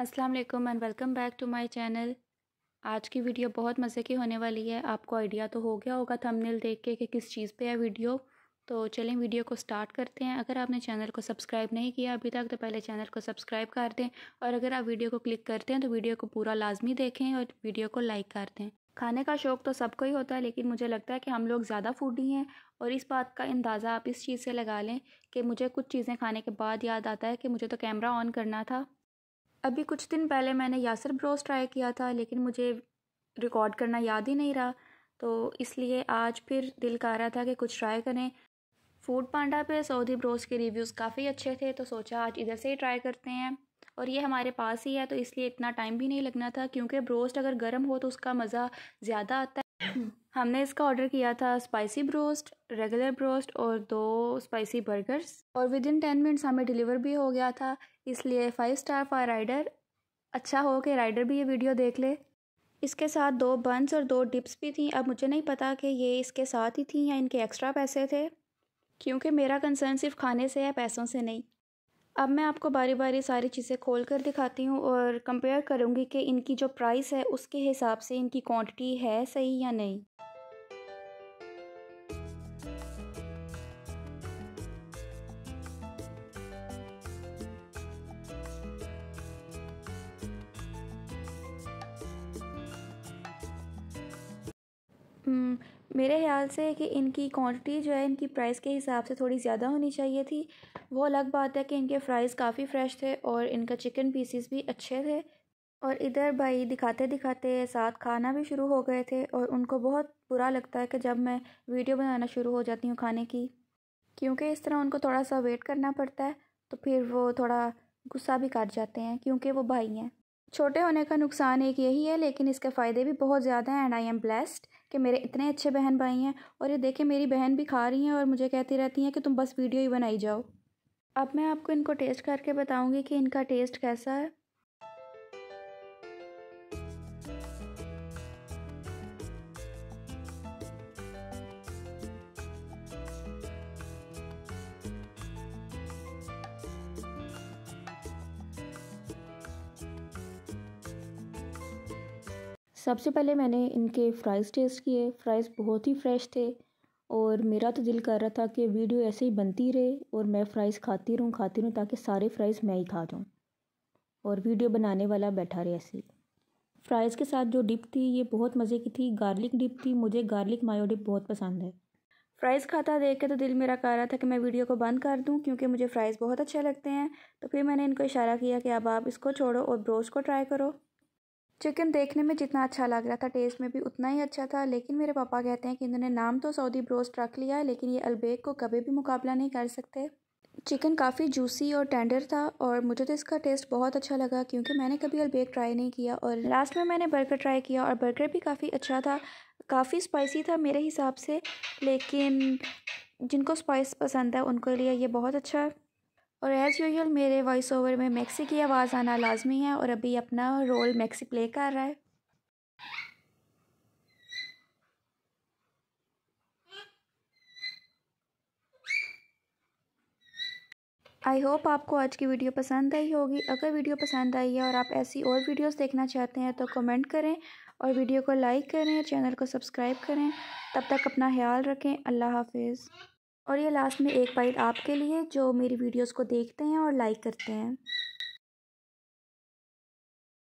अस्सलाम वालेकुम and welcome back to my channel आज की वीडियो बहुत मज़े की होने वाली है आपको आइडिया तो हो गया होगा थंबनेल देख के कि किस चीज़ पे है वीडियो तो चलें वीडियो को स्टार्ट करते हैं अगर आपने चैनल को सब्सक्राइब नहीं किया अभी तक तो पहले चैनल को सब्सक्राइब कर दें और अगर आप वीडियो को क्लिक करते हैं तो वीडियो को पूरा लाजमी देखें और वीडियो को लाइक कर दें खाने का शौक़ तो सबको ही होता है लेकिन मुझे लगता है कि हम लोग ज़्यादा फूडी हैं और इस बात का अंदाज़ा आप इस चीज़ से लगा लें कि मुझे कुछ चीज़ें खाने के बाद याद आता है कि मुझे तो कैमरा ऑन करना था अभी कुछ दिन पहले मैंने यासर ब्रोस ट्राई किया था लेकिन मुझे रिकॉर्ड करना याद ही नहीं रहा तो इसलिए आज फिर दिल का आ रहा था कि कुछ ट्राई करें फूड पांडा पे सऊदी ब्रोस के रिव्यूज़ काफ़ी अच्छे थे तो सोचा आज इधर से ही ट्राई करते हैं और ये हमारे पास ही है तो इसलिए इतना टाइम भी नहीं लगना था क्योंकि ब्रोस्ट अगर गर्म हो तो उसका मज़ा ज़्यादा आता है हमने इसका ऑर्डर किया था स्पाइसी ब्रोस्ट रेगुलर ब्रोस्ट और दो स्पाइसी बर्गर्स और विद इन टेन मिनट्स हमें डिलीवर भी हो गया था इसलिए फाइव स्टार फॉर राइडर अच्छा हो कि राइडर भी ये वीडियो देख ले इसके साथ दो बंस और दो डिप्स भी थी अब मुझे नहीं पता कि ये इसके साथ ही थी या इनके एक्स्ट्रा पैसे थे क्योंकि मेरा कंसर्न सिर्फ खाने से है पैसों से नहीं अब मैं आपको बारी बारी सारी चीज़ें खोल कर दिखाती हूँ और कंपेयर करूँगी कि इनकी जो प्राइस है उसके हिसाब से इनकी क्वांटिटी है सही या नहीं हम्म, मेरे ख्याल से कि इनकी क्वांटिटी जो है इनकी प्राइस के हिसाब से थोड़ी ज़्यादा होनी चाहिए थी वो अलग बात है कि इनके फ़्राइज़ काफ़ी फ्रेश थे और इनका चिकन पीसीस भी अच्छे थे और इधर भाई दिखाते दिखाते साथ खाना भी शुरू हो गए थे और उनको बहुत बुरा लगता है कि जब मैं वीडियो बनाना शुरू हो जाती हूँ खाने की क्योंकि इस तरह उनको थोड़ा सा वेट करना पड़ता है तो फिर वो थोड़ा गुस्सा भी काट जाते हैं क्योंकि वो भाई हैं छोटे होने का नुकसान एक यही है लेकिन इसके फ़ायदे भी बहुत ज़्यादा हैं एंड आई एम ब्लेस्ड कि मेरे इतने अच्छे बहन भाई हैं और ये देखें मेरी बहन भी खा रही हैं और मुझे कहती रहती हैं कि तुम बस वीडियो ही बनाई जाओ अब मैं आपको इनको टेस्ट करके बताऊँगी कि इनका टेस्ट कैसा है सबसे पहले मैंने इनके फ़्राइज़ टेस्ट किए फ़्राइज़ बहुत ही फ्रेश थे और मेरा तो दिल कर रहा था कि वीडियो ऐसे ही बनती रहे और मैं फ़्राइज़ खाती रहूँ खाती रहूँ ताकि सारे फ़्राइज़ मैं ही खा जाऊँ और वीडियो बनाने वाला बैठा रहे ऐसे ही फ़्राइज़ के साथ जो डिप थी ये बहुत मज़े की थी गार्लिक डिप थी मुझे गार्लिक मायो डिप बहुत पसंद है फ़्राइज़ खाता देख के तो दिल मेरा कह रहा था कि मैं वीडियो को बंद कर दूं क्योंकि मुझे फ़्राइज़ बहुत अच्छे लगते हैं तो फिर मैंने इनको इशारा किया कि अब आप इसको छोड़ो और ब्रोस को ट्राई करो चिकन देखने में जितना अच्छा लग रहा था टेस्ट में भी उतना ही अच्छा था लेकिन मेरे पापा कहते हैं कि इन्होंने नाम तो सऊदी ब्रोस्ट रख लिया है लेकिन ये अलबेक को कभी भी मुकाबला नहीं कर सकते चिकन काफ़ी जूसी और टेंडर था और मुझे तो इसका टेस्ट बहुत अच्छा लगा क्योंकि मैंने कभी अलबेक ट्राई नहीं किया और लास्ट में मैंने बर्गर ट्राई किया और बर्गर भी काफ़ी अच्छा था काफ़ी स्पाइसी था मेरे हिसाब से लेकिन जिनको स्पाइस पसंद है उनके लिए ये बहुत अच्छा और एज़ यूजल मेरे वॉइस ओवर में मैक्सी की आवाज़ आना लाजमी है और अभी अपना रोल मैक्सी प्ले कर रहा है आई होप आपको आज की वीडियो पसंद आई होगी अगर वीडियो पसंद आई है और आप ऐसी और वीडियोस देखना चाहते हैं तो कमेंट करें और वीडियो को लाइक करें चैनल को सब्सक्राइब करें तब तक अपना ख्याल रखें अल्लाह हाफिज़ और ये लास्ट में एक बाइट आपके लिए जो मेरी वीडियोस को देखते हैं और लाइक करते हैं